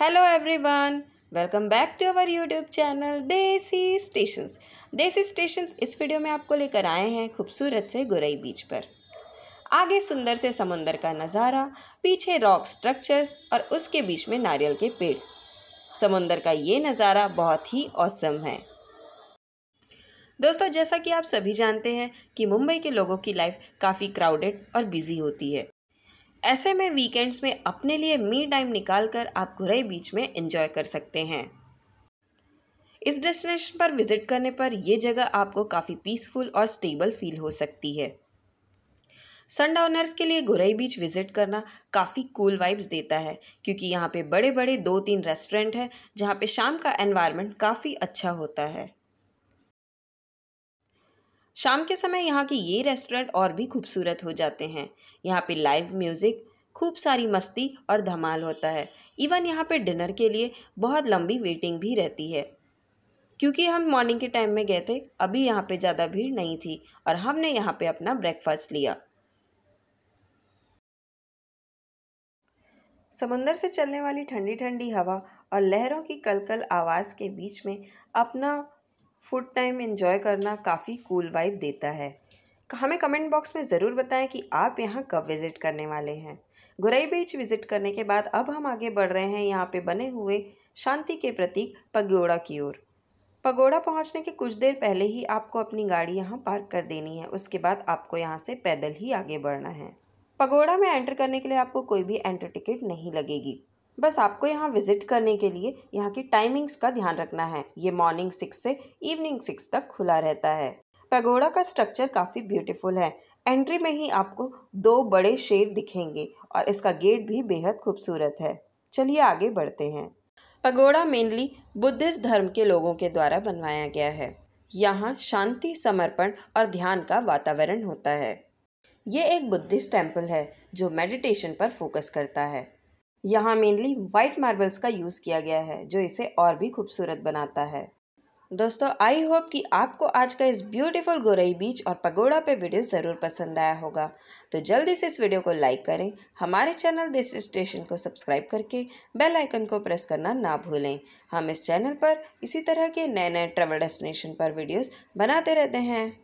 hello everyone welcome back to our YouTube channel Desi Stations Desi Stations इस video में आपको लेकर आए हैं खूबसूरत से गुरई बीच पर आगे सुंदर से समुंदर का नज़ारा पीछे रॉक स्ट्रक्चर्स और उसके बीच में नारियल के पेड़ समुंदर का ये नज़ारा बहुत ही औसम है दोस्तों जैसा कि आप सभी जानते हैं कि मुंबई के लोगों की लाइफ काफ़ी क्राउडेड और बिज़ी होती है ऐसे में वीकेंड्स में अपने लिए मी टाइम निकाल कर आप घुरई बीच में इंजॉय कर सकते हैं इस डेस्टिनेशन पर विजिट करने पर यह जगह आपको काफ़ी पीसफुल और स्टेबल फील हो सकती है सनडाउनर्स के लिए घुरई बीच विजिट करना काफ़ी कूल वाइब्स देता है क्योंकि यहाँ पे बड़े बड़े दो तीन रेस्टोरेंट हैं जहाँ पे शाम का एनवायरनमेंट काफ़ी अच्छा होता है शाम के समय यहाँ के ये रेस्टोरेंट और भी खूबसूरत हो जाते हैं यहाँ पे लाइव म्यूज़िक खूब सारी मस्ती और धमाल होता है इवन यहाँ पे डिनर के लिए बहुत लंबी वेटिंग भी रहती है क्योंकि हम मॉर्निंग के टाइम में गए थे अभी यहाँ पे ज़्यादा भीड़ नहीं थी और हमने यहाँ पे अपना ब्रेकफास्ट लिया समंदर से चलने वाली ठंडी ठंडी हवा और लहरों की कलकल आवाज़ के बीच में अपना फूड टाइम इन्जॉय करना काफ़ी कूल वाइब देता है हमें कमेंट बॉक्स में ज़रूर बताएं कि आप यहाँ कब विज़िट करने वाले हैं गुरई बीच विज़िट करने के बाद अब हम आगे बढ़ रहे हैं यहाँ पे बने हुए शांति के प्रतीक पगोड़ा की ओर पगोड़ा पहुँचने के कुछ देर पहले ही आपको अपनी गाड़ी यहाँ पार्क कर देनी है उसके बाद आपको यहाँ से पैदल ही आगे बढ़ना है पगोड़ा में एंटर करने के लिए आपको कोई भी एंट्री टिकट नहीं लगेगी बस आपको यहाँ विज़िट करने के लिए यहाँ की टाइमिंग्स का ध्यान रखना है ये मॉर्निंग सिक्स से इवनिंग सिक्स तक खुला रहता है पैगोडा का स्ट्रक्चर काफ़ी ब्यूटीफुल है एंट्री में ही आपको दो बड़े शेर दिखेंगे और इसका गेट भी बेहद खूबसूरत है चलिए आगे बढ़ते हैं पगोड़ा मेनली बुद्धिस्ट धर्म के लोगों के द्वारा बनवाया गया है यहाँ शांति समर्पण और ध्यान का वातावरण होता है ये एक बुद्धिस्ट टेम्पल है जो मेडिटेशन पर फोकस करता है यहाँ मेनली वाइट मार्बल्स का यूज़ किया गया है जो इसे और भी खूबसूरत बनाता है दोस्तों आई होप कि आपको आज का इस ब्यूटीफुल गोरई बीच और पगोड़ा पे वीडियो ज़रूर पसंद आया होगा तो जल्दी से इस वीडियो को लाइक करें हमारे चैनल दिस स्टेशन को सब्सक्राइब करके बेल आइकन को प्रेस करना ना भूलें हम इस चैनल पर इसी तरह के नए नए ट्रैवल डेस्टिनेशन पर वीडियोस बनाते रहते हैं